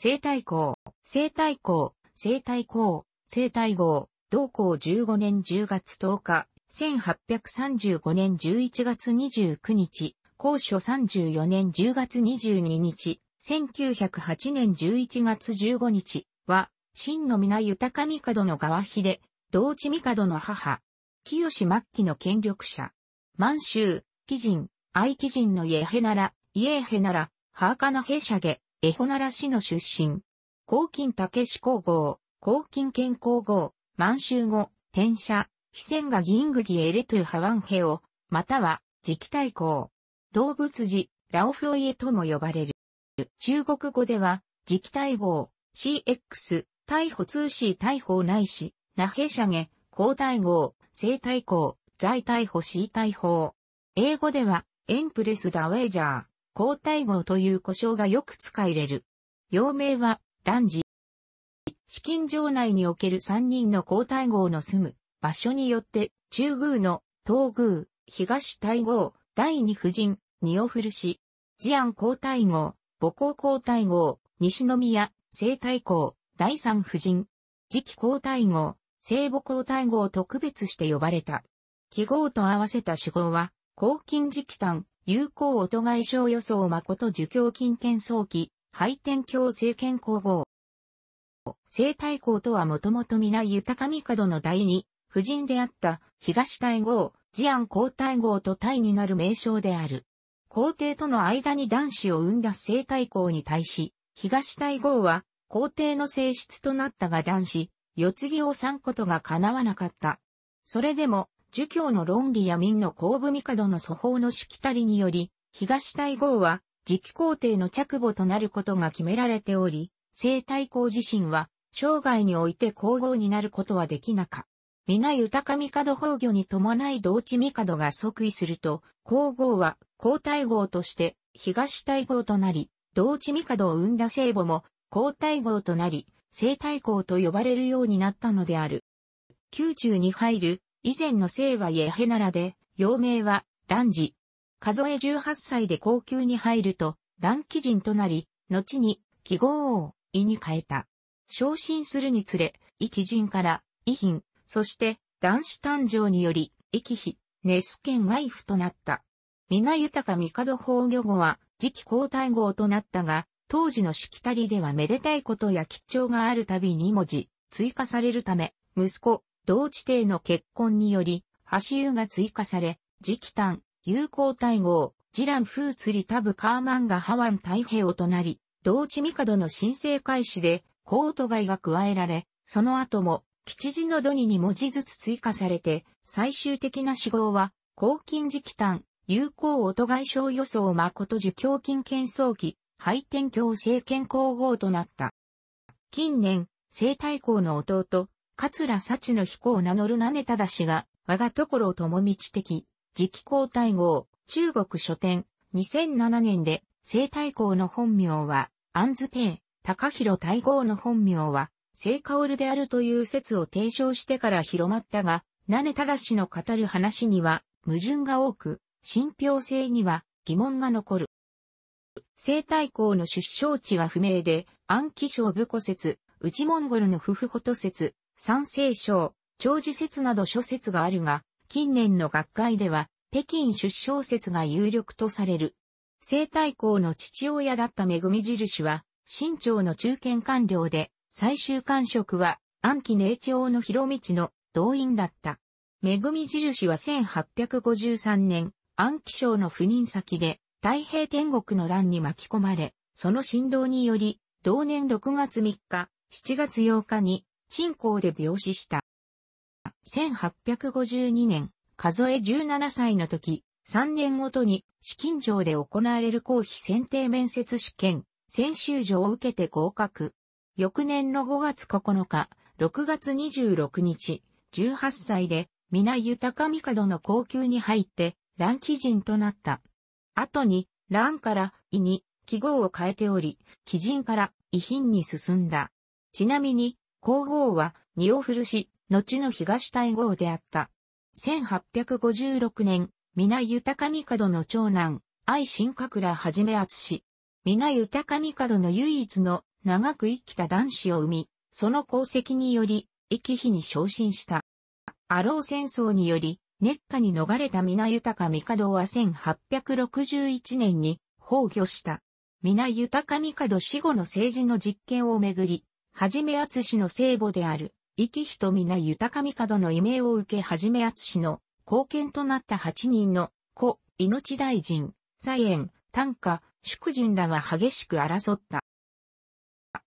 生体校、生体校、生体校、生体号、同校15年10月10日、1835年11月29日、校書34年10月22日、1908年11月15日は、真の皆豊か帝の川秀、同地帝の母、清末期の権力者、満州、貴人、愛貴人の家へなら、家へなら、ハーカの兵者下、エホナラ市の出身。黄金竹志皇后、黄金健康号、満州語、転写、非戦がギングギエレトゥハワンヘオ、または、磁気対抗。動物寺、ラオフオイエとも呼ばれる。中国語では、磁気対号、CX、逮捕通し逮捕ないし、なへしゃげ、高対号、正大抗、在逮捕 C 大捕。英語では、エンプレスダウェイジャー。皇太后という呼称がよく使いれる。用名は、乱寺。資金場内における三人の皇太后の住む場所によって、中宮の東宮、東太后、第二夫人、二を振るし、治安皇太后、母皇皇太后、西宮、西太后、第三夫人、次期皇太后、聖母皇太后と区別して呼ばれた。記号と合わせた主号は、黄金時期短、有効音外傷予想誠受教金券早期、配点強制健康法。生体校とはもともと皆豊上角の第二、夫人であった東大号、治安皇太号と対になる名称である。皇帝との間に男子を生んだ生体校に対し、東大号は皇帝の性質となったが男子、四継ぎを産ことが叶わなかった。それでも、儒教の論理や民の公部帝の祖法のしきたりにより、東大号は、磁気皇帝の着母となることが決められており、西太后自身は、生涯において皇后になることはできなか。皆豊帝崩御に伴い同地帝が即位すると、皇后は皇太后として東太后となり、同地帝を生んだ聖母も皇太后となり、西太后と呼ばれるようになったのである。宮中に入る以前の姓はイへヘナラで、幼名は、ランジ。数え18歳で高級に入ると、ランキ人となり、後に、記号王、イに変えた。昇進するにつれ、イキ人から、イヒン、そして、男子誕生により、イキヒ、ネスケンワイフとなった。皆豊か帝崩御後は、次期皇太后となったが、当時のしきたりではめでたいことや吉兆があるたびに文字、追加されるため、息子、同地帝の結婚により、橋湯が追加され、磁丹、炭、友好大号、ジラン風釣りタブカーマンがハワン太平洋となり、同地帝の申請開始で、コート外が加えられ、その後も、吉次の土に文字ずつ追加されて、最終的な死号は、黄金磁丹、炭、有効音外省予想誠受教金検装期、廃天教政権皇后となった。近年、生態校の弟、桂幸の彦を名乗る種忠氏が、我が所友道的、直期交代号、中国書店、2007年で、生太公の本名は、安ペイ、高広大号の本名は、聖薫であるという説を提唱してから広まったが、種忠氏の語る話には、矛盾が多く、信憑性には疑問が残る。生太公の出生地は不明で、暗記症武古説、内モンゴルの夫婦ホと説、三聖章、長寿説など諸説があるが、近年の学会では、北京出生説が有力とされる。生太公の父親だった恵み印は、新朝の中堅官僚で、最終官職は、安記寧長の広道の動員だった。恵み印は1853年、安記省の赴任先で、太平天国の乱に巻き込まれ、その振動により、同年6月3日、7月8日に沈香で病死した。1852年、数え17歳の時、3年ごとに、資金上で行われる公費選定面接試験、選修上を受けて合格。翌年の5月9日、6月26日、18歳で、皆豊か帝の高級に入って、乱貴人となった。後に、乱から異に記号を変えており、貴人から異品に進んだ。ちなみに、皇后は、ニオフル氏、後の東大号であった。1856年、皆豊帝の長男、愛新閣羅はじめ厚し、皆豊帝の唯一の長く生きた男子を生み、その功績により、生き日に昇進した。アロー戦争により、熱火に逃れた皆豊帝は1861年に崩御した。皆豊帝死後の政治の実権をめぐり、はじめあつしの聖母である、生き人皆豊か帝の異名を受けはじめあつしの貢献となった8人の子、命大臣、左園、短歌、祝人らは激しく争った。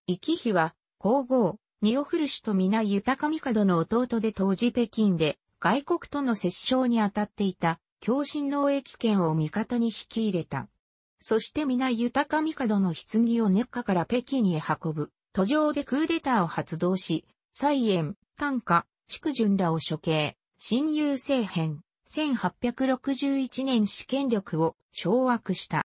生き日は、皇后、ニオフル氏と皆豊か帝の弟で当時北京で、外国との折衝に当たっていた、共振農益権を味方に引き入れた。そして皆豊か帝の棺を熱下から北京へ運ぶ。途上でクーデターを発動し、蔡炎、丹下、祝順らを処刑、親友政変、1861年試験力を掌握した。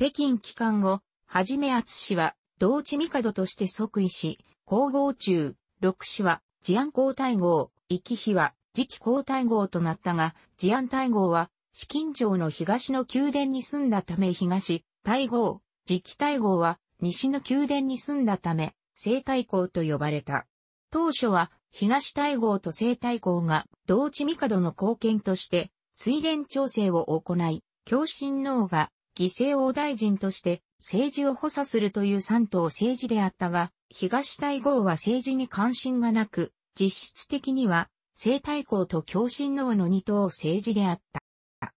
北京帰還後、はじめ厚氏は、同地帝として即位し、皇后中、六氏は、治安皇太后、i き日は、次期皇太后となったが、治安太后は、紫禁城の東の宮殿に住んだため東、太后、次期太后は、西の宮殿に住んだため、西太后と呼ばれた。当初は、東太后と西太后が、同地帝の貢献として、水連調整を行い、共親王が、犠牲王大臣として、政治を補佐するという三党政治であったが、東太后は政治に関心がなく、実質的には、西太后と共親王の二党政治であった。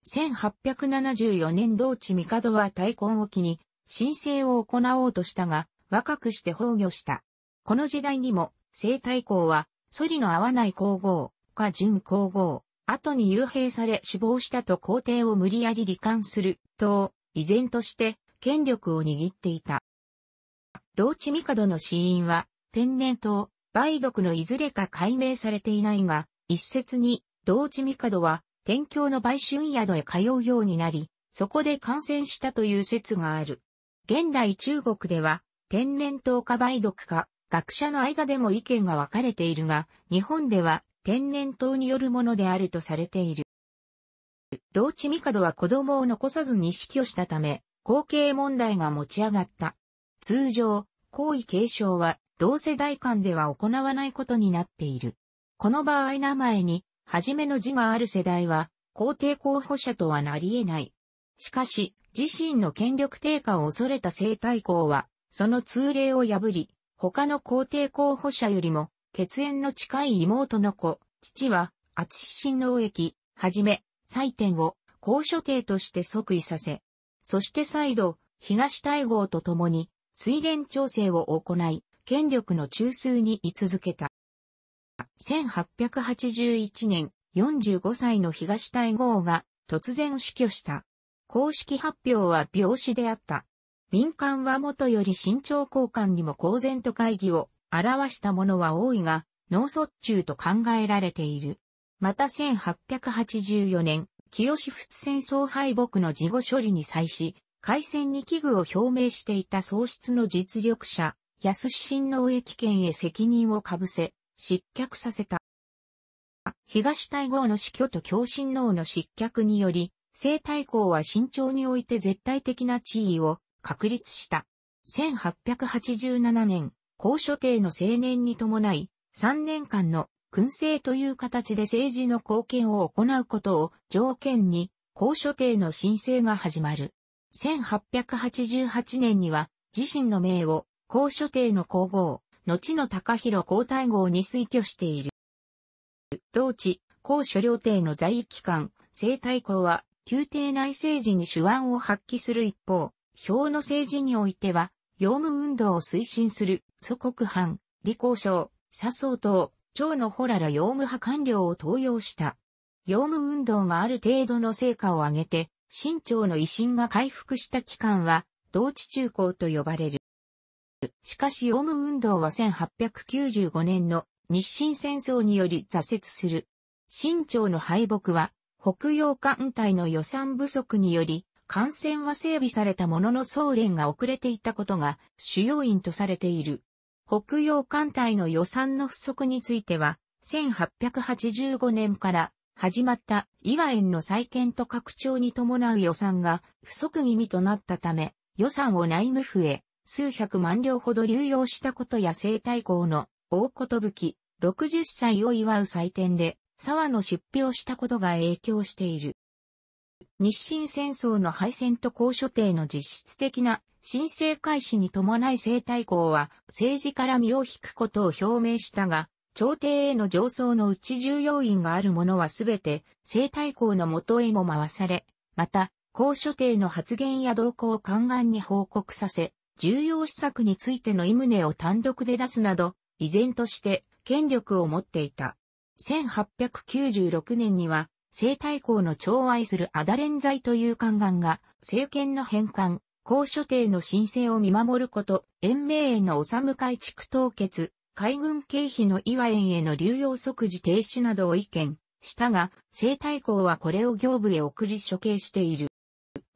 1874年同地帝は大根を機に、申請を行おうとしたが、若くして崩御した。この時代にも、西太后は、ソリの合わない皇后、か準皇后、後に幽閉され死亡したと皇帝を無理やり罹患する、と、依然として、権力を握っていた。同地帝の死因は、天然痘、梅毒のいずれか解明されていないが、一説に、同地帝は、天教の売春宿へ通うようになり、そこで感染したという説がある。現代中国では、天然痘か梅毒か、学者の間でも意見が分かれているが、日本では天然痘によるものであるとされている。同地帝は子供を残さずに死去したため、後継問題が持ち上がった。通常、皇位継承は同世代間では行わないことになっている。この場合名前に、初めの字がある世代は、皇帝候補者とはなり得ない。しかし、自身の権力低下を恐れた西太后は、その通例を破り、他の皇帝候補者よりも、血縁の近い妹の子、父は、厚の王駅、はじめ、祭典を、皇所帝として即位させ、そして再度、東大号と共に、水連調整を行い、権力の中枢に居続けた。1881年、45歳の東大号が突然死去した。公式発表は病死であった。民間はもとより身長交換にも公然と会議を表したものは多いが、脳卒中と考えられている。また1884年、清仏戦争敗北の事後処理に際し、海戦に危惧を表明していた喪失の実力者、安新の駅県へ責任をかぶせ、失脚させた。東大号の死去と共振脳の失脚により、西太后は慎重において絶対的な地位を確立した。1887年、高所定の青年に伴い、3年間の燻製という形で政治の貢献を行うことを条件に、高所定の申請が始まる。1888年には、自身の名を、高所定の皇后、後の高広皇太后に推挙している。同地、高所領帝の在位期間、西太后は、宮廷内政治に手腕を発揮する一方、表の政治においては、洋務運動を推進する祖国藩、李光省、笹生等、長のほらら洋務派官僚を登用した。洋務運動がある程度の成果を上げて、新朝の維新が回復した期間は、同地中高と呼ばれる。しかし洋務運動は1895年の日清戦争により挫折する。新朝の敗北は北洋艦隊の予算不足により、艦船は整備されたものの総連が遅れていたことが主要因とされている。北洋艦隊の予算の不足については、1885年から始まった岩園の再建と拡張に伴う予算が不足気味となったため、予算を内務府へ数百万両ほど流用したことや生態校の大ことぶき、60歳を祝う祭典で沢の出費をしたことが影響している。日清戦争の敗戦と高所定の実質的な申請開始に伴い政大公は政治から身を引くことを表明したが、朝廷への上層のうち重要員があるものはすべて政大公の元へも回され、また、高所定の発言や動向を勘案に報告させ、重要施策についての意旨を単独で出すなど、依然として権力を持っていた。1896年には、西太后の寵愛するアダレン剤という宦官が、政権の返還、公所定の申請を見守ること、延命への治む改築凍結、海軍経費の岩園への流用即時停止などを意見したが、西太后はこれを業部へ送り処刑している。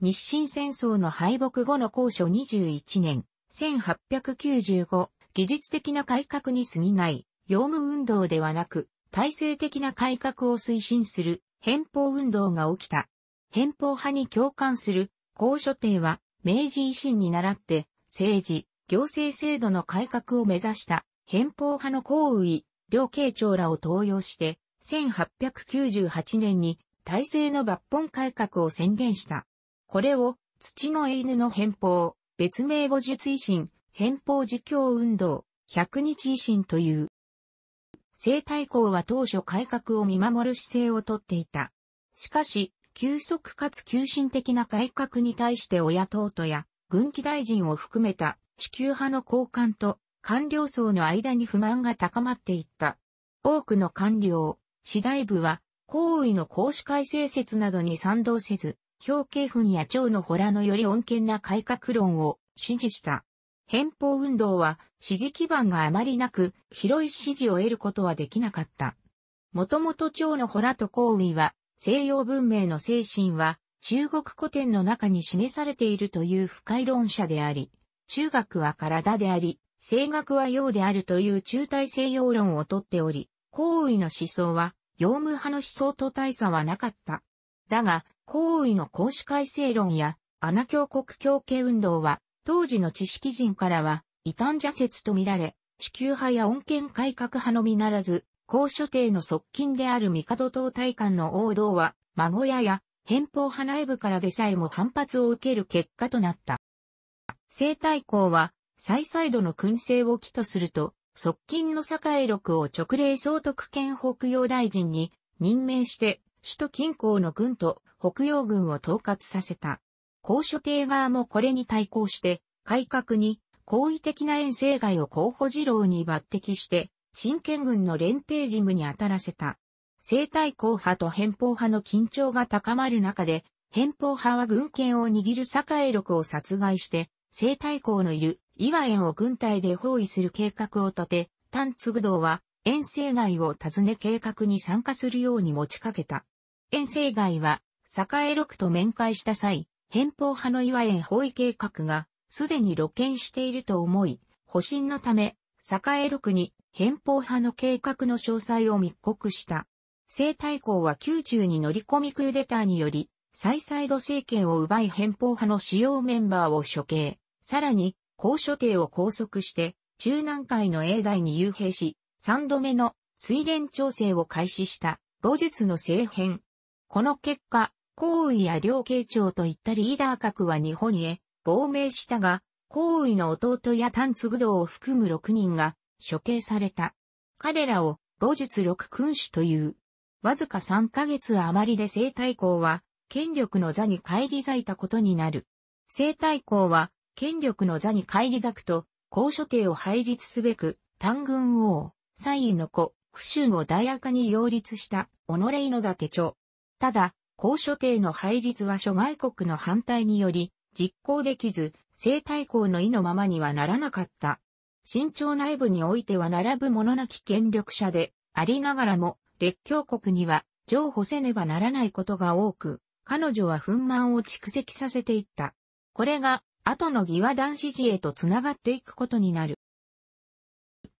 日清戦争の敗北後の公所21年、1895、技術的な改革に過ぎない、業務運動ではなく、体制的な改革を推進する変法運動が起きた。変法派に共感する高所定は明治維新に倣って政治、行政制度の改革を目指した変法派の皇位、両慶長らを登用して1898年に体制の抜本改革を宣言した。これを土の犬の変法、別名母術維新、変法自教運動、百日維新という。西太后は当初改革を見守る姿勢をとっていた。しかし、急速かつ急進的な改革に対して親党とや軍機大臣を含めた地球派の高官と官僚層の間に不満が高まっていった。多くの官僚、次第部は、皇位の公私改正説などに賛同せず、表敬墳や蝶の洞のより穏健な改革論を支持した。変法運動は支持基盤があまりなく、広い支持を得ることはできなかった。もともと長のラと行為は、西洋文明の精神は、中国古典の中に示されているという不快論者であり、中学は体であり、声楽は用であるという中大西洋論をとっており、行為の思想は、業務派の思想と大差はなかった。だが、行為の公私改正論や、アナ教国教系運動は、当時の知識人からは、異端邪説とみられ、地球派や穏健改革派のみならず、高所帝の側近である帝党大官の王道は、孫屋や、偏方派内部からでさえも反発を受ける結果となった。西太后は、再々度の燻製を起とすると、側近の栄録を直令総督兼北洋大臣に任命して、首都近郊の軍と北洋軍を統括させた。高所帝側もこれに対抗して、改革に好意的な遠征外を候補次郎に抜擢して、新建軍の連兵事務に当たらせた。生体硬派と偏方派の緊張が高まる中で、偏方派は軍権を握る栄禄を殺害して、生体校のいる岩園を軍隊で包囲する計画を立て、丹継道は遠征外を訪ね計画に参加するように持ちかけた。遠征外は栄禄と面会した際、偏方派の岩園包囲計画が、すでに露見していると思い、保身のため、栄六に偏方派の計画の詳細を密告した。西太后は宮中に乗り込みクーデターにより、再々度政権を奪い偏方派の主要メンバーを処刑。さらに、高所帝を拘束して、中南海の英大に幽閉し、三度目の水連調整を開始した、露術の政変。この結果、皇位や両慶長といったリーダー格は日本へ亡命したが、皇位の弟や丹継道を含む6人が処刑された。彼らを、老術六君主という。わずか3ヶ月余りで聖太后は、権力の座に返り咲いたことになる。聖太后は、権力の座に返り咲くと、高所帝を配立すべく、単軍王、西位の子、不州を大赤に擁立した、己井の伊長。ただ、高所定の配立は諸外国の反対により実行できず、生態校の意のままにはならなかった。新朝内部においては並ぶものなき権力者でありながらも、列強国には譲歩せねばならないことが多く、彼女は憤満を蓄積させていった。これが、後の義和団支持へと繋がっていくことになる。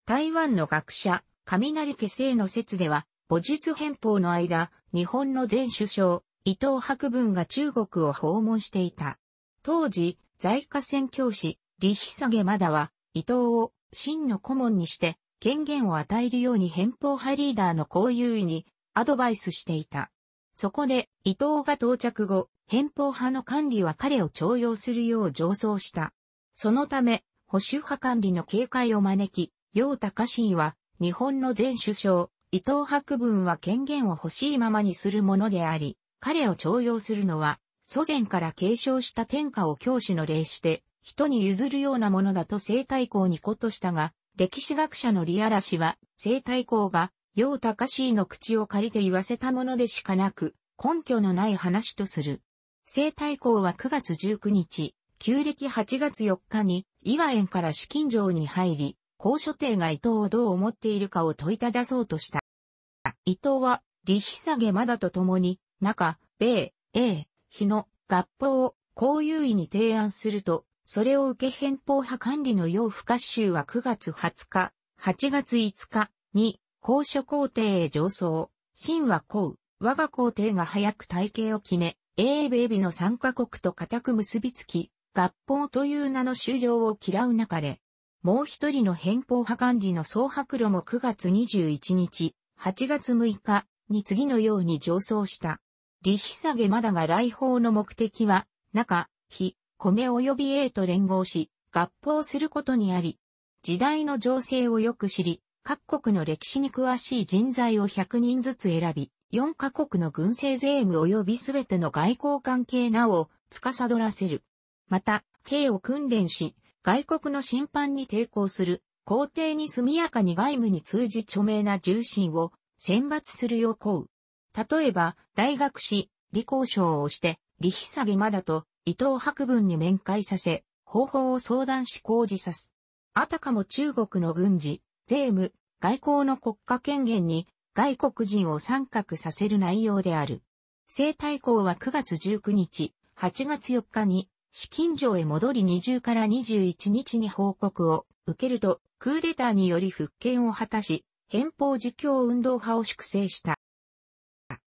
台湾の学者、雷家生の説では、母術変法の間、日本の前首相、伊藤博文が中国を訪問していた。当時、在下宣教師、李久下まだは、伊藤を真の顧問にして、権限を与えるように偏方派リーダーの交友にアドバイスしていた。そこで、伊藤が到着後、偏方派の管理は彼を徴用するよう上層した。そのため、保守派管理の警戒を招き、楊高氏は、日本の前首相、伊藤博文は権限を欲しいままにするものであり、彼を徴用するのは、祖先から継承した天下を教師の礼して、人に譲るようなものだと生態公にことしたが、歴史学者のリアラ氏は、生態公が、陽高氏の口を借りて言わせたものでしかなく、根拠のない話とする。生態公は9月19日、旧暦8月4日に、岩園から資金城に入り、高所定が伊藤をどう思っているかを問いただそうとした。伊藤は、李久下まだと共に、中、米、英、日の合法を公有意に提案すると、それを受け変法派管理の要不可集は9月20日、8月5日に、公所皇帝へ上層、真は皇、我が皇帝が早く体系を決め、英米美の参カ国と固く結びつき、合法という名の衆生を嫌う中で、もう一人の変法派管理の総白露も9月21日、8月6日に次のように上奏した。利久下まだが来訪の目的は、中、日米及び A と連合し、合法することにあり、時代の情勢をよく知り、各国の歴史に詳しい人材を100人ずつ選び、4カ国の軍政税務及びすべての外交関係なお、司らせる。また、兵を訓練し、外国の審判に抵抗する、皇帝に速やかに外務に通じ著名な重臣を選抜する要う。例えば、大学士、理工賞をして、理費下まだと、伊藤博文に面会させ、方法を相談し講じさす。あたかも中国の軍事、税務、外交の国家権限に外国人を参画させる内容である。生態校は9月19日、8月4日に、資金上へ戻り20から21日に報告を受けると、クーデターにより復権を果たし、憲法自供運動派を粛清した。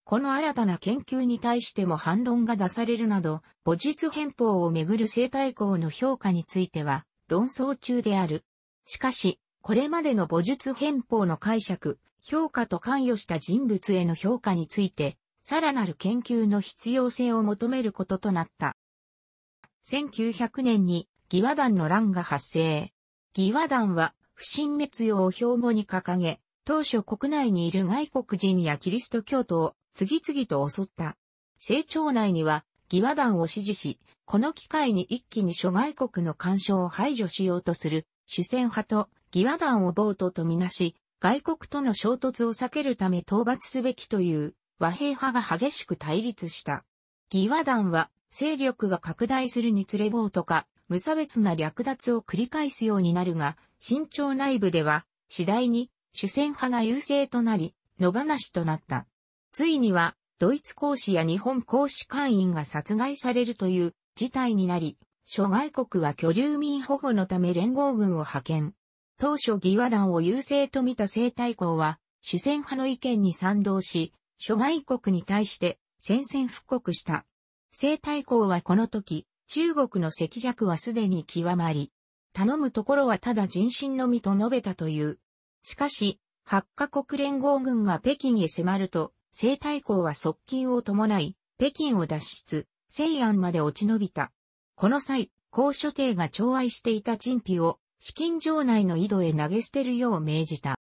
この新たな研究に対しても反論が出されるなど、母術変法をめぐる生態校の評価については、論争中である。しかし、これまでの母術変法の解釈、評価と関与した人物への評価について、さらなる研究の必要性を求めることとなった。1900年に、義和団の乱が発生。義和団は、不審滅用を標語に掲げ、当初国内にいる外国人やキリスト教徒を次々と襲った。成長内には、義和団を支持し、この機会に一気に諸外国の干渉を排除しようとする、主戦派と義和団を暴徒とみなし、外国との衝突を避けるため討伐すべきという和平派が激しく対立した。義和団は勢力が拡大するにつれ暴徒か、無差別な略奪を繰り返すようになるが、新朝内部では次第に主戦派が優勢となり、野放しとなった。ついには、ドイツ公使や日本公使館員が殺害されるという事態になり、諸外国は居留民保護のため連合軍を派遣。当初義和団を優勢と見た生大公は、主戦派の意見に賛同し、諸外国に対して戦線復刻した。生大公はこの時、中国の赤弱はすでに極まり、頼むところはただ人心のみと述べたという。しかし、8カ国連合軍が北京へ迫ると、西太后は側近を伴い、北京を脱出、西安まで落ち延びた。この際、高所帝が寵愛していた陳皮を、資金城内の井戸へ投げ捨てるよう命じた。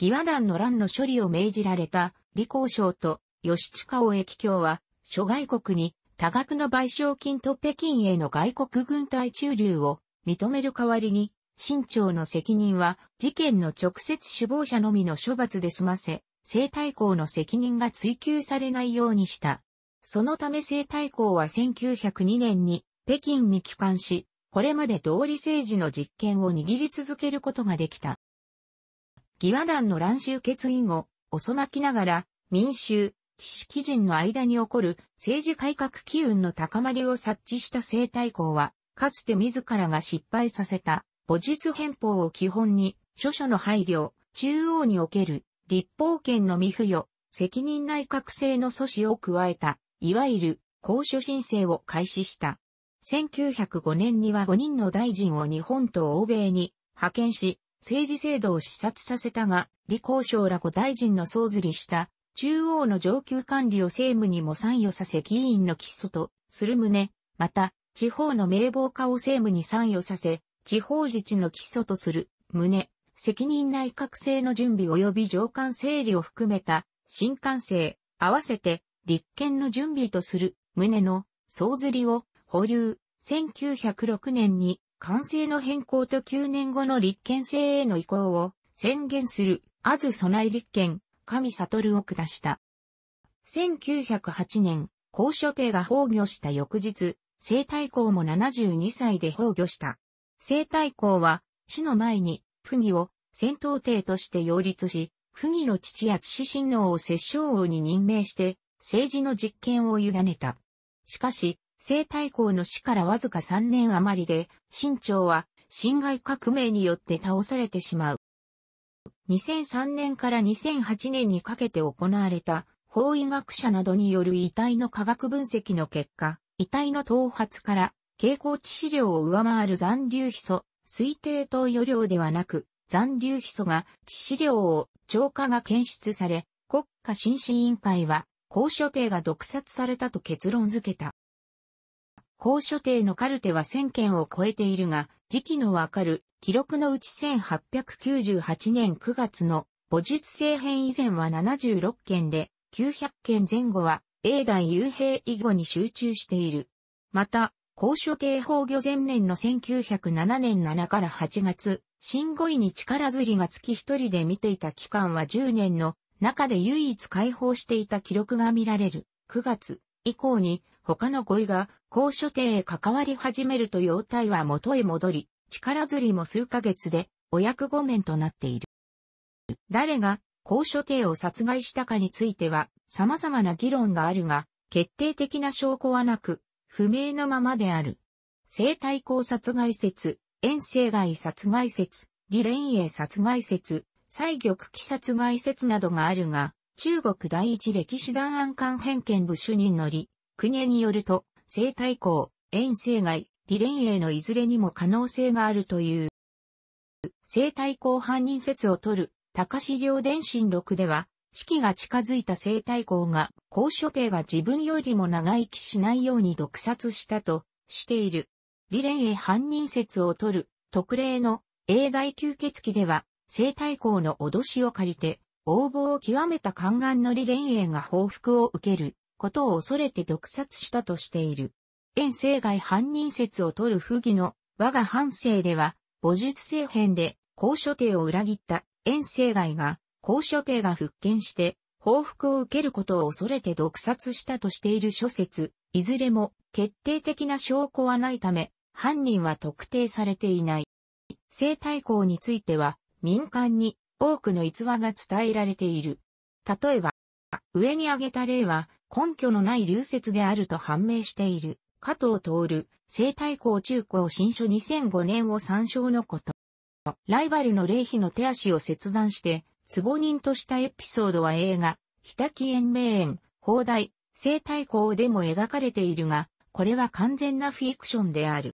義和団の乱の処理を命じられた李光省と吉近尾駅京は、諸外国に多額の賠償金と北京への外国軍隊駐留を認める代わりに、新朝の責任は事件の直接首謀者のみの処罰で済ませ、西太后の責任が追及されないようにした。そのため西太后は1902年に北京に帰還し、これまで道理政治の実権を握り続けることができた。義和団の乱集結議後、遅まきながら民衆、知識人の間に起こる政治改革機運の高まりを察知した西太后は、かつて自らが失敗させた、母術憲法を基本に、諸書の配慮、中央における立法権の未付与、責任内閣制の阻止を加えた、いわゆる公書申請を開始した。1905年には5人の大臣を日本と欧米に派遣し、政治制度を視察させたが、李光省ら5大臣の総ずりした、中央の上級管理を政務にも参与させ議員の基礎とする旨、また、地方の名簿化を政務に参与させ、地方自治の基礎とする旨、責任内閣制の準備及び上官整理を含めた、新官制、合わせて、立憲の準備とする、旨の、総釣りを、保留、1906年に、官制の変更と9年後の立憲制への移行を、宣言する、あず備え立憲、上悟を下した。1908年、高所定が崩御した翌日、生太公も72歳で崩御した。生太公は、死の前に、不義を戦闘帝として擁立し、不義の父や父親王を摂政王に任命して、政治の実権を委ねた。しかし、西太后の死からわずか3年余りで、清朝は侵害革命によって倒されてしまう。2003年から2008年にかけて行われた法医学者などによる遺体の科学分析の結果、遺体の頭髪から蛍光致死量を上回る残留ヒ素、推定投与量ではなく、残留ヒ素が致死量を超過が検出され、国家審士委員会は、高所定が毒殺されたと結論付けた。高所定のカルテは1000件を超えているが、時期のわかる記録のうち1898年9月の母術性編以前は76件で、900件前後は、英代幽閉以後に集中している。また、高所警法御前年の1907年7から8月、新語位に力ずりが月一人で見ていた期間は10年の中で唯一解放していた記録が見られる。9月以降に他の語彙が高所定へ関わり始めると容態は元へ戻り、力ずりも数ヶ月でお役御免となっている。誰が高所定を殺害したかについては様々な議論があるが、決定的な証拠はなく、不明のままである。生体考殺害説、遠征外殺害説、離連英殺害説、西玉器殺害説などがあるが、中国第一歴史弾案官偏見部主任のり、国によると、生体校、遠征外、離連英のいずれにも可能性があるという。生体校犯人説を取る、高志良伝心録では、四季が近づいた西太后が、高所帝が自分よりも長生きしないように毒殺したとしている。李蓮へ犯人説を取る、特例の永代吸血鬼では、西太后の脅しを借りて、横暴を極めた宦官の李蓮英が報復を受けることを恐れて毒殺したとしている。遠征外犯人説を取る不義の我が反省では、母術政変で高所帝を裏切った遠征外が高所帝が復権して、報復を受けることを恐れて毒殺したとしている諸説、いずれも決定的な証拠はないため、犯人は特定されていない。生態校については、民間に多くの逸話が伝えられている。例えば、上に挙げた例は根拠のない流説であると判明している。加藤徹、生態校中高新書2005年を参照のこと。ライバルの霊碑の手足を切断して、壺人としたエピソードは映画、日滝延命園、放題、生体校でも描かれているが、これは完全なフィクションである。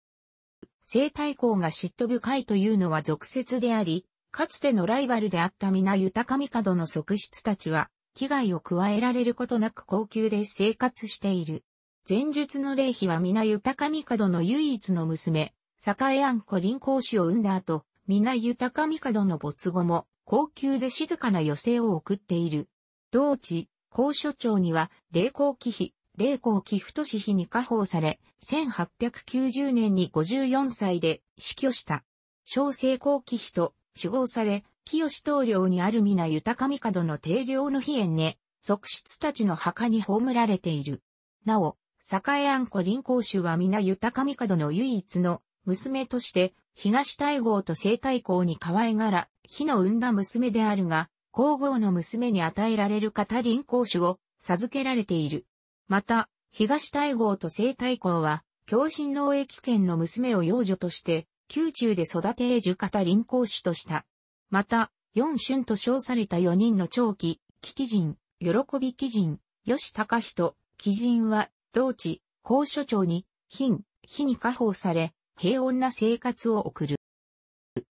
生体校が嫉妬深いというのは俗説であり、かつてのライバルであった皆豊どの側室たちは、危害を加えられることなく高級で生活している。前述の霊妃は皆豊どの唯一の娘、栄安子林公子を産んだ後、皆豊か帝の没後も、高級で静かな余生を送っている。同地、高所長には、霊光忌避、霊光貴太氏妃に加宝され、1890年に54歳で死去した。小成光貴妃と死亡され、清統領にある皆豊帝の定量の飛園ね、側室たちの墓に葬られている。なお、栄安子林公主は皆豊帝の唯一の娘として、東大号と西大号に愛がら、火の産んだ娘であるが、皇后の娘に与えられる片輪リ公主を授けられている。また、東大号と西大号は、共振農益険の娘を養女として、宮中で育て永樹片輪リ公主とした。また、四春と称された四人の長期、危機人、喜び基人、吉高人、基人は、同地、高所長に、貧、火に加法され、平穏な生活を送る。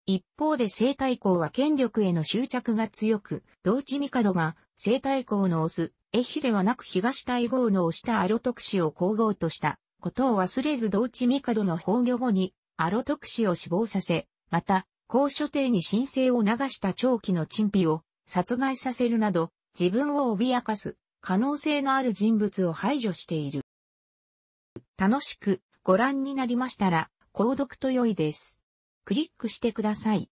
一方で西太后は権力への執着が強く、同地帝が西太后のオす、愛媛ではなく東大号の推したアロク氏を皇后としたことを忘れず同地帝の崩御後にアロク氏を死亡させ、また、高所帝に申請を流した長期の陳皮を殺害させるなど、自分を脅かす可能性のある人物を排除している。楽しくご覧になりましたら、購読と良いです。クリックしてください。